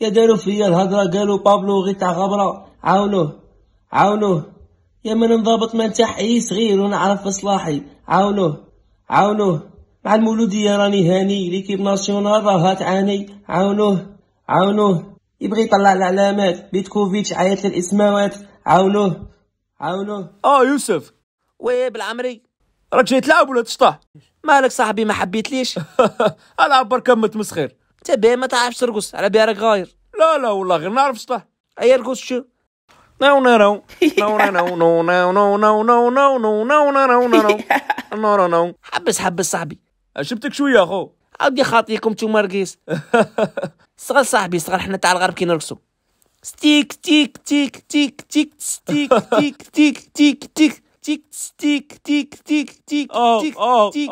يا داروا فيا الهضره قالوا بابلو غي تاع غبره عاونوه عاونوه يا من انضبط ما انت حي صغير ونعرف صلاحي عاونوه عاونوه مع المولوديه راني هاني ليكيب ناسيونال راه تعاني عاونوه عاونوه يبغي يطلع العلامات بيتكوفيتش عيط للاسماوات عاونوه عاونوه اه يوسف وي بالعمري راك جاي تلعب ولا تشطح مالك صاحبي ما حبيتليش العب بركه ما انت بيه ما تعرفش ترقص على راك غاير لا لا والله غير نعرف صلاح اي رقص شو نو نو نو نو نو نو نو نو نو نو نو نو نو نو نو نو نو نو حبس حبس صاحبي شبتك شويه اخو عاودي خاطيكم نتوما رقيس صغر صاحبي صغر حنا تاع الغرب كي نرقصوا ستيك تيك تيك تيك تيك ستيك تيك تيك تيك تيك تيك ستيك تيك تيك تيك تيك تيك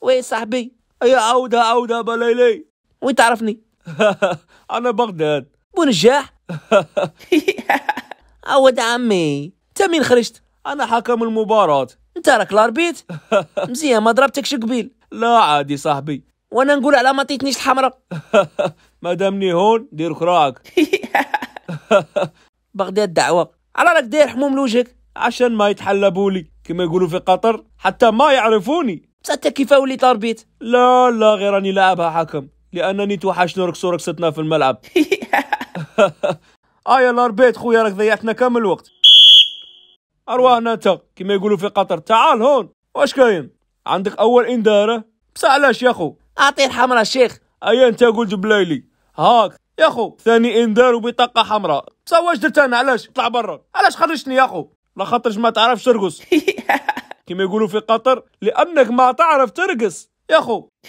وي صاحبي يا عودة عودة بليلي وين تعرفني انا بغداد بونجاح اود عمي انت مين خرجت انا حكم المباراة انت راك لاربيت مزيان ما ضربتكش قبيل لا عادي صاحبي وانا نقول على ما عطيتنيش الحمراء دامني هون دير كراك بغداد دعوة على راك داير حموم لوجهك عشان ما يتحلبولي كما يقولوا في قطر حتى ما يعرفوني بصح انت كيف وليت لاربيت لا لا غير راني لاعبها حكم لانني نورك صورك ستنا في الملعب ايا آه الاربيت خويا راك ضيعتنا كامل الوقت ارواحنا انت كما يقولوا في قطر تعال هون واش كاين عندك اول انداره بصح علاش يا خو اعطي الحمراء الشيخ ايا انت قلت بلايلي هاك يا خو ثاني انذار وبطاقه حمراء بصح واش درت انا علاش طلع برا علاش خرجتني يا خو لا خاطرش ما تعرفش ترقص كما يقولوا في قطر لانك ما تعرف ترقص يا خو